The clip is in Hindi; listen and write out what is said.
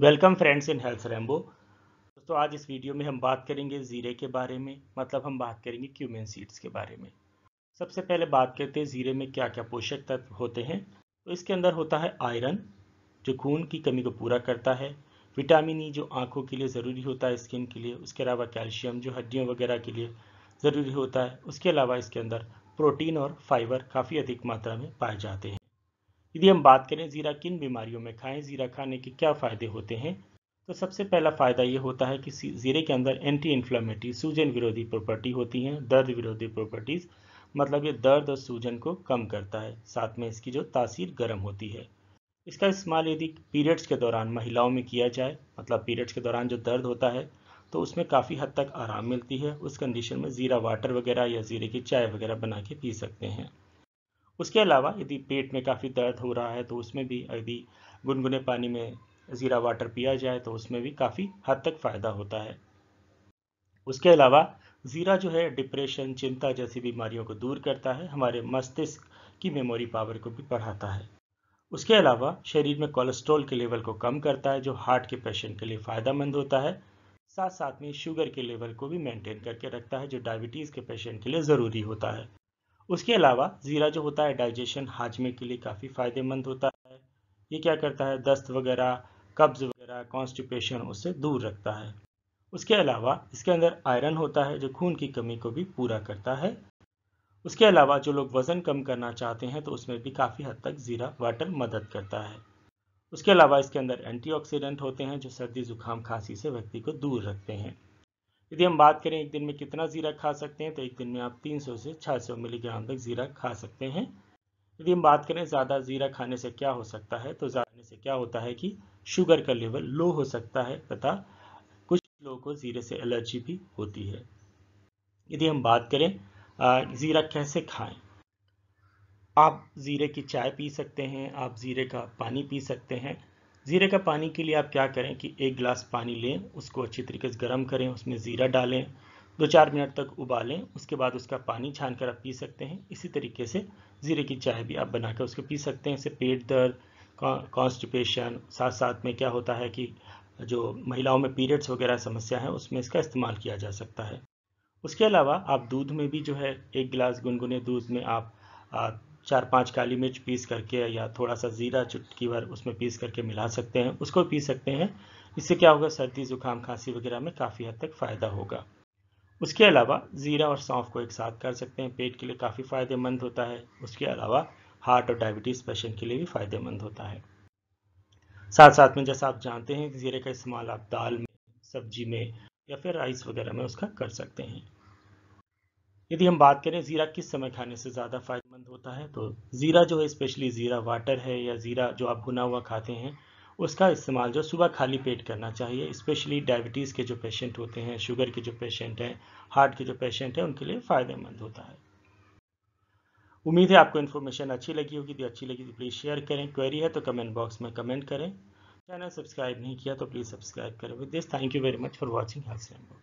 welcome friends in health Rambo दोस्तों आज इस वीडियो में हम बात करेंगे ज़ीरे के बारे में मतलब हम बात करेंगे क्यूमिन सीड्स के बारे में सबसे पहले बात करते हैं ज़ीरे में क्या क्या पोषक तत्व होते हैं तो इसके अंदर होता है आयरन जो खून की कमी को पूरा करता है विटामिन ई e जो आँखों के लिए ज़रूरी होता है स्किन के लिए उसके अलावा कैल्शियम जो हड्डियों वगैरह के लिए ज़रूरी होता है उसके अलावा इसके अंदर प्रोटीन और फाइबर काफ़ी अधिक मात्रा में पाए जाते हैं यदि हम बात करें ज़ीरा किन बीमारियों में खाएं ज़ीरा खाने के क्या फ़ायदे होते हैं तो सबसे पहला फ़ायदा ये होता है कि ज़ीरे के अंदर एंटी इन्फ्लामेटरी सूजन विरोधी प्रॉपर्टी होती हैं दर्द विरोधी प्रॉपर्टीज़ मतलब ये दर्द और सूजन को कम करता है साथ में इसकी जो तासीर गर्म होती है इसका इस्तेमाल यदि पीरियड्स के दौरान महिलाओं में किया जाए मतलब पीरियड्स के दौरान जो दर्द होता है तो उसमें काफ़ी हद तक आराम मिलती है उस कंडीशन में ज़ीरा वाटर वगैरह या ज़ीरे की चाय वगैरह बना के पी सकते हैं उसके अलावा यदि पेट में काफ़ी दर्द हो रहा है तो उसमें भी यदि गुनगुने पानी में ज़ीरा वाटर पिया जाए तो उसमें भी काफ़ी हद तक फ़ायदा होता है उसके अलावा ज़ीरा जो है डिप्रेशन चिंता जैसी बीमारियों को दूर करता है हमारे मस्तिष्क की मेमोरी पावर को भी बढ़ाता है उसके अलावा शरीर में कोलेस्ट्रॉल के लेवल को कम करता है जो हार्ट के पेशेंट के लिए फ़ायदेमंद होता है साथ साथ में शुगर के लेवल को भी मेंटेन करके रखता है जो डायबिटीज़ के पेशेंट के लिए ज़रूरी होता है उसके अलावा ज़ीरा जो होता है डाइजेशन हाजमे के लिए काफ़ी फ़ायदेमंद होता है ये क्या करता है दस्त वगैरह कब्ज़ वगैरह कॉन्स्टिपेशन उससे दूर रखता है उसके अलावा इसके अंदर आयरन होता है जो खून की कमी को भी पूरा करता है उसके अलावा जो लोग वज़न कम करना चाहते हैं तो उसमें भी काफ़ी हद तक ज़ीरा वाटर मदद करता है उसके अलावा इसके अंदर एंटीऑक्सीडेंट होते हैं जो सर्दी ज़ुकाम खांसी से व्यक्ति को दूर रखते हैं यदि हम बात करें एक दिन में कितना ज़ीरा खा सकते हैं तो एक दिन में आप 300 से 600 मिलीग्राम तक ज़ीरा खा सकते हैं यदि हम बात करें ज़्यादा ज़ीरा खाने से क्या हो सकता है तो ज़्यादा से क्या होता है कि शुगर का लेवल लो हो सकता है तथा कुछ लोगों को ज़ीरे से एलर्जी भी होती है यदि हम बात करें ज़ीरा कैसे खाएं आप ज़ीरे की चाय पी सकते हैं आप ज़ीरे का पानी पी सकते हैं ज़ीरे का पानी के लिए आप क्या करें कि एक गिलास पानी लें उसको अच्छी तरीके से गर्म करें उसमें ज़ीरा डालें दो चार मिनट तक उबालें उसके बाद उसका पानी छान कर आप पी सकते हैं इसी तरीके से ज़ीरे की चाय भी आप बनाकर उसको पी सकते हैं इससे पेट दर्द कॉन्स्टिपेशन साथ साथ में क्या होता है कि जो महिलाओं में पीरियड्स वगैरह समस्या है उसमें इसका इस्तेमाल किया जा सकता है उसके अलावा आप दूध में भी जो है एक गिलास गुनगुने दूध में आप चार पांच काली मिर्च पीस करके या थोड़ा सा ज़ीरा चुटकी भर उसमें पीस करके मिला सकते हैं उसको पी सकते हैं इससे क्या होगा सर्दी ज़ुकाम खांसी वगैरह में काफ़ी हद तक फ़ायदा होगा उसके अलावा ज़ीरा और सौंफ को एक साथ कर सकते हैं पेट के लिए काफ़ी फ़ायदेमंद होता है उसके अलावा हार्ट और डायबिटीज़ पेशेंट के लिए भी फ़ायदेमंद होता है साथ साथ में जैसा आप जानते हैं ज़ीरे का इस्तेमाल आप दाल में सब्जी में या फिर राइस वगैरह में उसका कर सकते हैं यदि हम बात करें ज़ीरा किस समय खाने से ज़्यादा फायदेमंद होता है तो ज़ीरा जो है स्पेशली ज़ीरा वाटर है या ज़ीरा जो आप भुना हुआ खाते हैं उसका इस्तेमाल जो सुबह खाली पेट करना चाहिए स्पेशली डायबिटीज़ के जो पेशेंट होते हैं शुगर के जो पेशेंट हैं हार्ट के जो पेशेंट हैं उनके लिए फ़ायदेमंद होता है उम्मीद है आपको इन्फॉर्मेशन अच्छी लगी होगी तो अच्छी लगी तो प्लीज़ शेयर करें क्वेरी है तो कमेंट बॉक्स में कमेंट करें चैनल सब्सक्राइब नहीं किया तो प्लीज़ सब्सक्राइब करें with this thank you very much for watching health